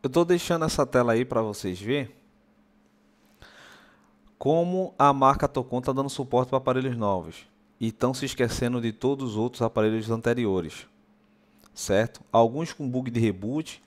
Eu estou deixando essa tela aí para vocês verem como a marca Tocon está dando suporte para aparelhos novos e estão se esquecendo de todos os outros aparelhos anteriores, certo? Alguns com bug de reboot,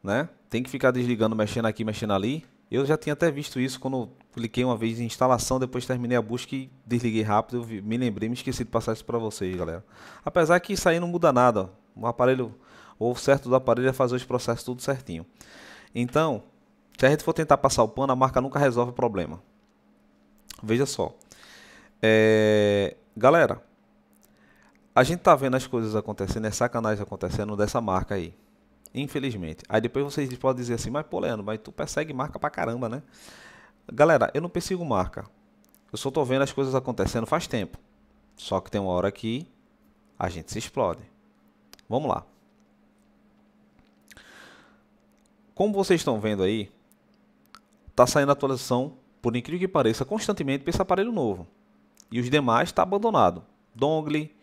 né? Tem que ficar desligando, mexendo aqui, mexendo ali. Eu já tinha até visto isso quando cliquei uma vez em instalação, depois terminei a busca e desliguei rápido. Eu me lembrei, me esqueci de passar isso para vocês, galera. Apesar que isso aí não muda nada. o Um aparelho ou do aparelho a é fazer os processos tudo certinho. Então, se a gente for tentar passar o pano, a marca nunca resolve o problema. Veja só. É... Galera, a gente tá vendo as coisas acontecendo, é sacanagem acontecendo dessa marca aí. Infelizmente. Aí depois vocês podem dizer assim, mas pô, Leandro, mas tu persegue marca pra caramba, né? Galera, eu não persigo marca. Eu só tô vendo as coisas acontecendo faz tempo. Só que tem uma hora que a gente se explode. Vamos lá. Como vocês estão vendo aí, está saindo atualização, por incrível que pareça, constantemente para esse aparelho novo. E os demais está abandonado. Dongle,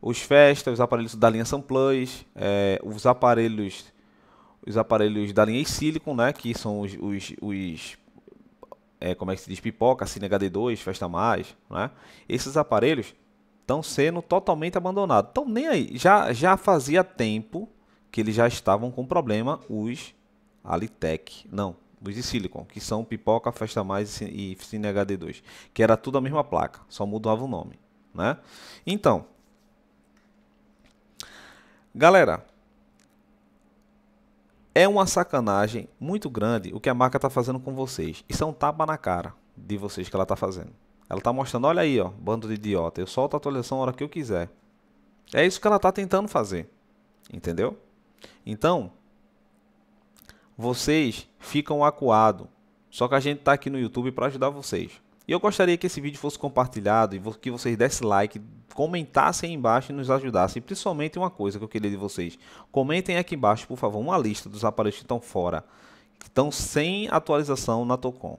os Festa, os aparelhos da linha SunPlus, é, os aparelhos os aparelhos da linha em Silicon, né, que são os, os, os é, como é que se diz, pipoca, Cine HD2, Festa Mais, né? Esses aparelhos estão sendo totalmente abandonados. Então nem aí, já já fazia tempo que eles já estavam com problema os Alitec, não, os de Silicon, que são Pipoca, Festa Mais e Cine HD2, que era tudo a mesma placa, só mudava o nome, né? Então, galera, é uma sacanagem muito grande o que a marca está fazendo com vocês. Isso é um tapa na cara de vocês que ela está fazendo. Ela está mostrando, olha aí, ó, bando de idiota, eu solto a atualização a hora que eu quiser. É isso que ela está tentando fazer, entendeu? Então, vocês ficam acuado. Só que a gente está aqui no YouTube para ajudar vocês. E eu gostaria que esse vídeo fosse compartilhado e que vocês dessem like, comentassem aí embaixo e nos ajudassem. Principalmente uma coisa que eu queria de vocês. Comentem aqui embaixo, por favor, uma lista dos aparelhos que estão fora, que estão sem atualização na Tocom.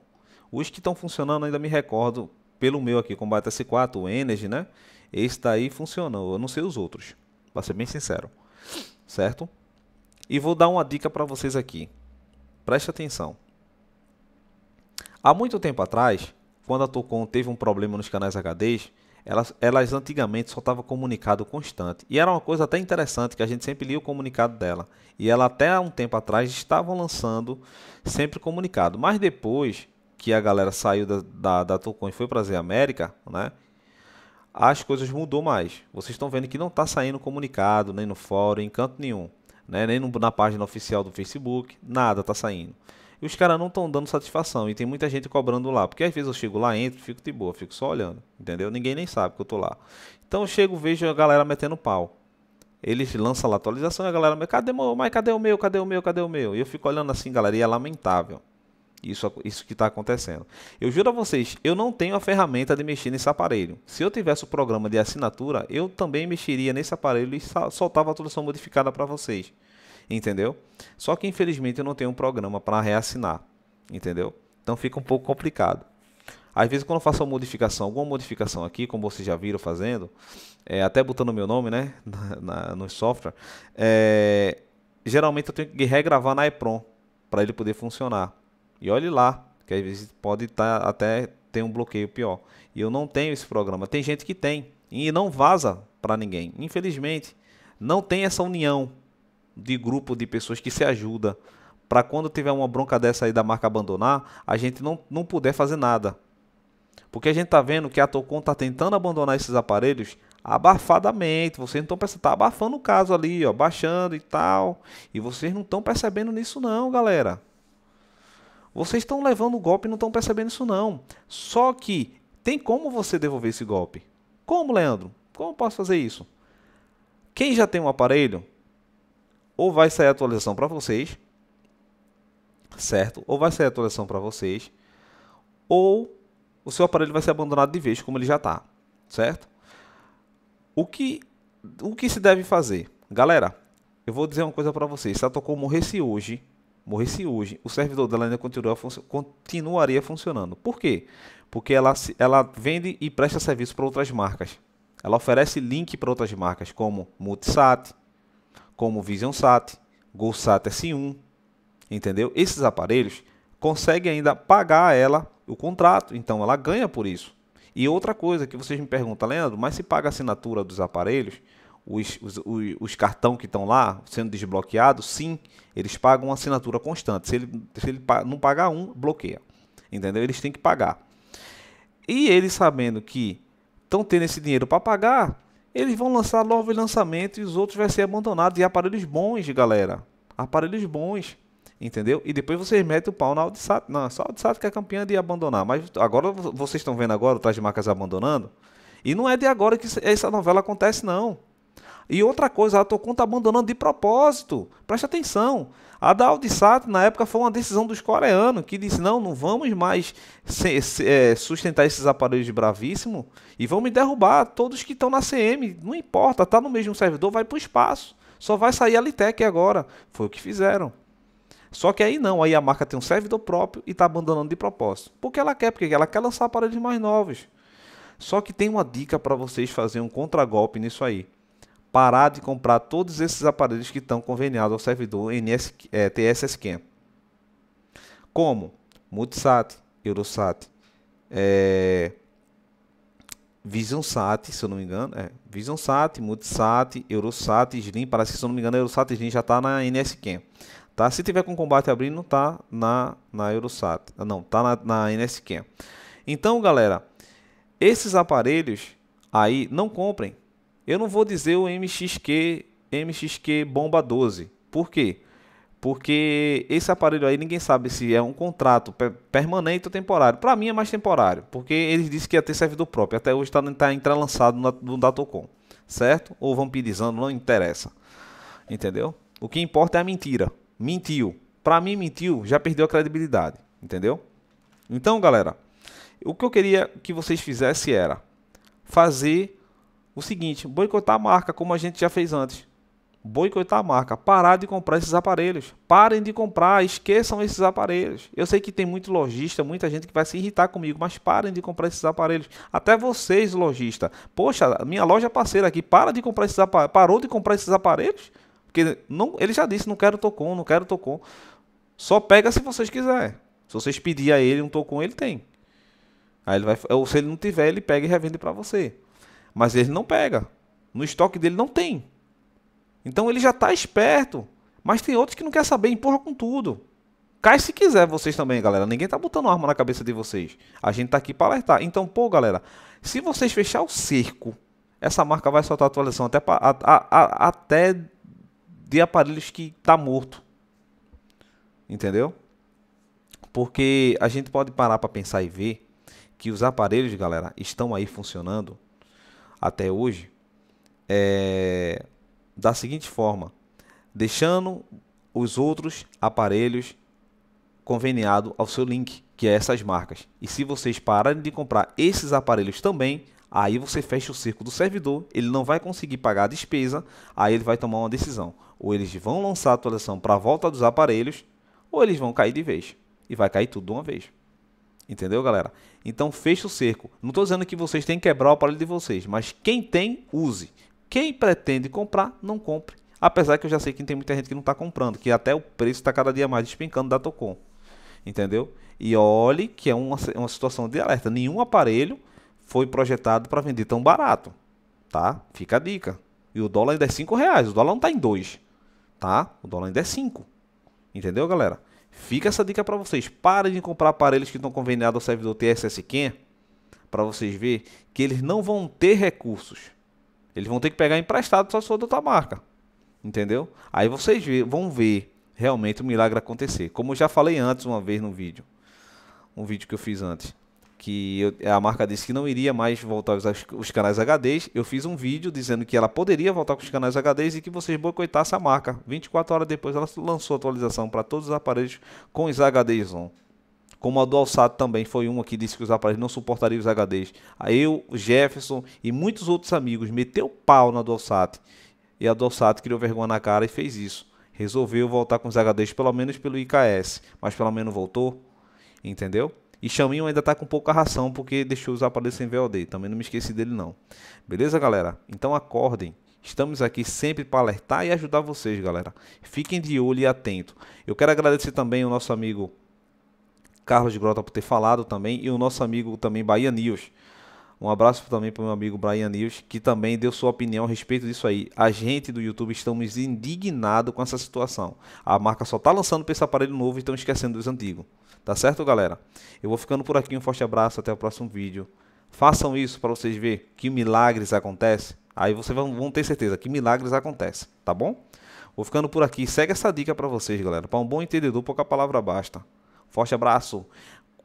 Os que estão funcionando ainda me recordo pelo meu aqui, Combate S4, o Energy, né? Esse daí funcionou, eu não sei os outros, para ser bem sincero. Certo? E vou dar uma dica para vocês aqui. Preste atenção. Há muito tempo atrás, quando a Tocon teve um problema nos canais HDs, elas, elas antigamente soltavam comunicado constante. E era uma coisa até interessante, que a gente sempre lia o comunicado dela. E ela até há um tempo atrás estava lançando sempre comunicado. Mas depois que a galera saiu da, da, da e foi para a América, né? As coisas mudou mais. Vocês estão vendo que não está saindo comunicado, nem no fórum, em canto nenhum né? nem na página oficial do Facebook, nada tá saindo. E os caras não estão dando satisfação e tem muita gente cobrando lá, porque às vezes eu chego lá, entro, fico de boa, fico só olhando, entendeu? Ninguém nem sabe que eu tô lá. Então eu chego, vejo a galera metendo pau. Eles lançam lá a atualização e a galera, cadê meu, mas cadê o meu, cadê o meu, cadê o meu? E eu fico olhando assim, galera, e é lamentável. Isso, isso que está acontecendo. Eu juro a vocês, eu não tenho a ferramenta de mexer nesse aparelho. Se eu tivesse o programa de assinatura, eu também mexeria nesse aparelho e soltava a tradução modificada para vocês. Entendeu? Só que infelizmente eu não tenho um programa para reassinar. Entendeu? Então fica um pouco complicado. Às vezes quando eu faço uma modificação, alguma modificação aqui, como vocês já viram fazendo, é, até botando meu nome né, na, na, no software, é, geralmente eu tenho que regravar na EPROM para ele poder funcionar. E olhe lá, que às vezes pode estar tá, até ter um bloqueio pior. E eu não tenho esse programa. Tem gente que tem e não vaza para ninguém. Infelizmente, não tem essa união de grupo de pessoas que se ajuda para quando tiver uma bronca dessa aí da marca abandonar, a gente não, não puder fazer nada. Porque a gente tá vendo que a Tocon tá tentando abandonar esses aparelhos abafadamente. Vocês não estão percebendo, tá abafando o caso ali, ó, baixando e tal. E vocês não estão percebendo nisso não, galera. Vocês estão levando o golpe e não estão percebendo isso não. Só que tem como você devolver esse golpe. Como, Leandro? Como posso fazer isso? Quem já tem um aparelho, ou vai sair a atualização para vocês, certo? Ou vai sair a atualização para vocês, ou o seu aparelho vai ser abandonado de vez como ele já está, certo? O que o que se deve fazer? Galera, eu vou dizer uma coisa para vocês. Se a Tocou morresse hoje, morresse hoje, o servidor dela ainda continuaria funcionando. Por quê? Porque ela, ela vende e presta serviço para outras marcas. Ela oferece link para outras marcas, como Multisat, como VisionSat, GoSat S1, entendeu? Esses aparelhos conseguem ainda pagar a ela o contrato, então ela ganha por isso. E outra coisa que vocês me perguntam, Leandro, mas se paga a assinatura dos aparelhos? os, os, os, cartão que estão lá sendo desbloqueados, sim, eles pagam uma assinatura constante. Se ele, se ele não pagar um, bloqueia. Entendeu? Eles têm que pagar. E eles sabendo que estão tendo esse dinheiro para pagar, eles vão lançar novos lançamentos e os outros vão ser abandonados. E aparelhos bons, galera. Aparelhos bons. Entendeu? E depois vocês metem o pau na Audisat. Não, é só a Audisat que é campeã de abandonar. Mas agora vocês estão vendo agora o Traz de Marcas abandonando. E não é de agora que essa novela acontece, não. E outra coisa, a Tocum está abandonando de propósito. Preste atenção. A da Audisat, na época, foi uma decisão dos coreanos, que disse, não, não vamos mais se, se, é, sustentar esses aparelhos de bravíssimo e vamos derrubar todos que estão na CM. Não importa, está no mesmo servidor, vai para o espaço. Só vai sair a Litec agora. Foi o que fizeram. Só que aí não, aí a marca tem um servidor próprio e está abandonando de propósito. Porque ela quer, porque ela quer lançar aparelhos mais novos. Só que tem uma dica para vocês fazerem um contragolpe nisso aí parar de comprar todos esses aparelhos que estão conveniados ao servidor NS, é, TSSCAM. Como Multisat, Eurosat, é, VisionSat, se eu não me engano, é, VisionSat, Multisat, Eurosat, Slim, parece que se eu não me engano a Eurosat Slim já está na NSCAM. Tá? Se tiver com combate abrindo, está na, na Eurosat, ah, não, está na, na NSCAM. Então, galera, esses aparelhos aí não comprem, eu não vou dizer o MXQ, MXQ Bomba 12. Por quê? Porque esse aparelho aí ninguém sabe se é um contrato permanente ou temporário. Para mim é mais temporário, porque eles disseram que ia ter servidor próprio. Até hoje está tá, tá entrelançado no, no Datocom, certo? Ou vampirizando, não interessa. Entendeu? O que importa é a mentira. Mentiu. Para mim, mentiu, já perdeu a credibilidade. Entendeu? Então, galera, o que eu queria que vocês fizessem era fazer o seguinte: boicotar a marca, como a gente já fez antes. Boicotar a marca, parar de comprar esses aparelhos. Parem de comprar, esqueçam esses aparelhos. Eu sei que tem muito lojista, muita gente que vai se irritar comigo, mas parem de comprar esses aparelhos. Até vocês, lojista. Poxa, minha loja é parceira aqui, para de comprar esses aparelhos. Parou de comprar esses aparelhos? Porque não, ele já disse, não quero tocom, não quero tocom. Só pega se vocês quiserem. Se vocês pedirem a ele um tocom, ele tem. Aí ele vai, ou se ele não tiver, ele pega e revende para você mas ele não pega. No estoque dele não tem. Então ele já está esperto, mas tem outros que não quer saber, empurra com tudo. Cai se quiser vocês também, galera. Ninguém tá botando arma na cabeça de vocês. A gente tá aqui para alertar. Então, pô, galera, se vocês fechar o cerco, essa marca vai soltar atualização até, pra, a, a, a, até de aparelhos que tá morto. Entendeu? Porque a gente pode parar para pensar e ver que os aparelhos, galera, estão aí funcionando até hoje é da seguinte forma: deixando os outros aparelhos conveniado ao seu link, que é essas marcas. E se vocês pararem de comprar esses aparelhos também, aí você fecha o círculo do servidor, ele não vai conseguir pagar a despesa, aí ele vai tomar uma decisão. Ou eles vão lançar a atualização para a volta dos aparelhos, ou eles vão cair de vez. E vai cair tudo de uma vez. Entendeu, galera? Então feche o cerco. Não estou dizendo que vocês têm que quebrar o aparelho de vocês, mas quem tem, use. Quem pretende comprar, não compre. Apesar que eu já sei que tem muita gente que não está comprando, que até o preço está cada dia mais despencando da Tocom. Entendeu? E olhe que é uma, é uma situação de alerta. Nenhum aparelho foi projetado para vender tão barato. Tá? Fica a dica. E o dólar ainda é 5 reais. O dólar não está em 2. Tá? O dólar ainda é 5. Entendeu, galera? Fica essa dica para vocês. Parem de comprar aparelhos que estão conveniados ao servidor quem, para vocês verem que eles não vão ter recursos. Eles vão ter que pegar emprestado só se for da outra marca. Entendeu? Aí vocês vão ver realmente o milagre acontecer. Como eu já falei antes uma vez no vídeo. Um vídeo que eu fiz antes que eu, a marca disse que não iria mais voltar os, os canais HDs. Eu fiz um vídeo dizendo que ela poderia voltar com os canais HDs e que vocês boicotassem a marca. 24 horas depois ela lançou a atualização para todos os aparelhos com os HDs on. Como a do também foi uma que disse que os aparelhos não suportariam os HDs. Aí eu, Jefferson e muitos outros amigos meteu pau na Dolsat. E a Dolsat criou vergonha na cara e fez isso. Resolveu voltar com os HDs, pelo menos pelo IKS. Mas pelo menos voltou. Entendeu? E Chaminho ainda tá com pouca ração porque deixou os aparelhos sem VOD. Também não me esqueci dele não. Beleza, galera? Então acordem. Estamos aqui sempre para alertar e ajudar vocês, galera. Fiquem de olho e atento. Eu quero agradecer também o nosso amigo Carlos Grota por ter falado também e o nosso amigo também Bahia News um abraço também para o meu amigo Brian News, que também deu sua opinião a respeito disso aí. A gente do YouTube estamos indignados com essa situação. A marca só está lançando para esse aparelho novo e estão esquecendo dos antigos. Tá certo, galera? Eu vou ficando por aqui. Um forte abraço. Até o próximo vídeo. Façam isso para vocês verem que milagres acontecem. Aí vocês vão ter certeza que milagres acontecem, tá bom? Vou ficando por aqui. Segue essa dica para vocês, galera. Para um bom entendedor, pouca palavra basta. Forte abraço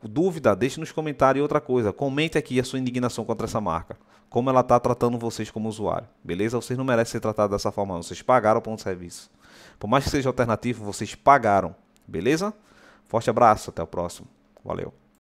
dúvida, deixe nos comentários outra coisa. Comente aqui a sua indignação contra essa marca. Como ela está tratando vocês como usuário. Beleza? Vocês não merecem ser tratados dessa forma. Vocês pagaram por um serviço. Por mais que seja alternativo, vocês pagaram. Beleza? Forte abraço. Até o próximo. Valeu.